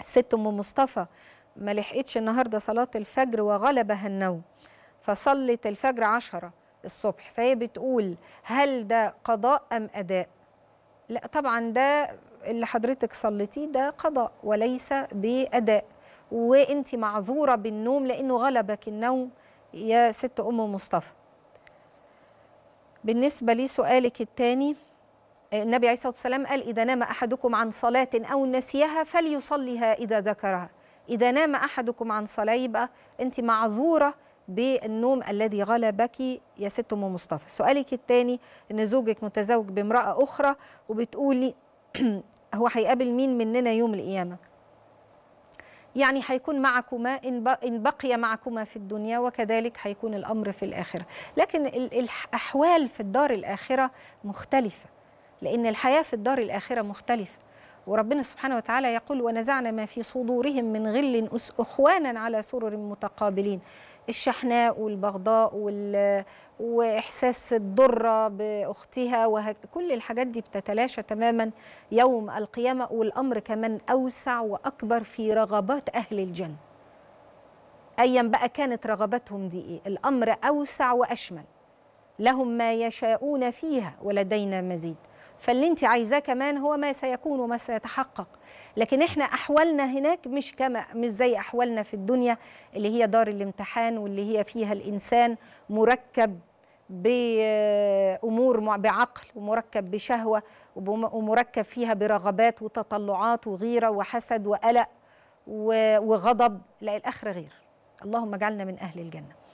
الست ام مصطفى ما لحقتش النهارده صلاه الفجر وغلبها النوم فصلت الفجر عشرة الصبح فهي بتقول هل ده قضاء ام اداء لا طبعا ده اللي حضرتك صليتيه ده قضاء وليس باداء وانت معذوره بالنوم لانه غلبك النوم يا ست ام مصطفى بالنسبه لسؤالك الثاني النبي عليه الصلاة والسلام قال إذا نام أحدكم عن صلاة أو نسيها فليصليها إذا ذكرها إذا نام أحدكم عن صلاة يبقى أنت معذورة بالنوم الذي غلبك يا ست أم مصطفى سؤالك الثاني إن زوجك متزوج بامرأة أخرى وبتقولي هو هيقابل مين مننا يوم القيامة يعني هيكون معكما إن بقي معكما في الدنيا وكذلك هيكون الأمر في الآخرة لكن الأحوال في الدار الآخرة مختلفة لأن الحياة في الدار الآخرة مختلفة وربنا سبحانه وتعالى يقول ونزعنا ما في صدورهم من غل اخوانا على سرر متقابلين الشحناء والبغضاء وال... واحساس الضره باختها وه... كل الحاجات دي بتتلاشى تماما يوم القيامه والامر كمان اوسع واكبر في رغبات اهل الجنه ايا بقى كانت رغباتهم دي ايه الامر اوسع واشمل لهم ما يشاءون فيها ولدينا مزيد فاللي انت عايزاه كمان هو ما سيكون وما سيتحقق لكن احنا احوالنا هناك مش كما مش زي احوالنا في الدنيا اللي هي دار الامتحان واللي هي فيها الانسان مركب بامور بعقل ومركب بشهوه ومركب فيها برغبات وتطلعات وغيره وحسد وقلق وغضب لا الاخره غير اللهم اجعلنا من اهل الجنه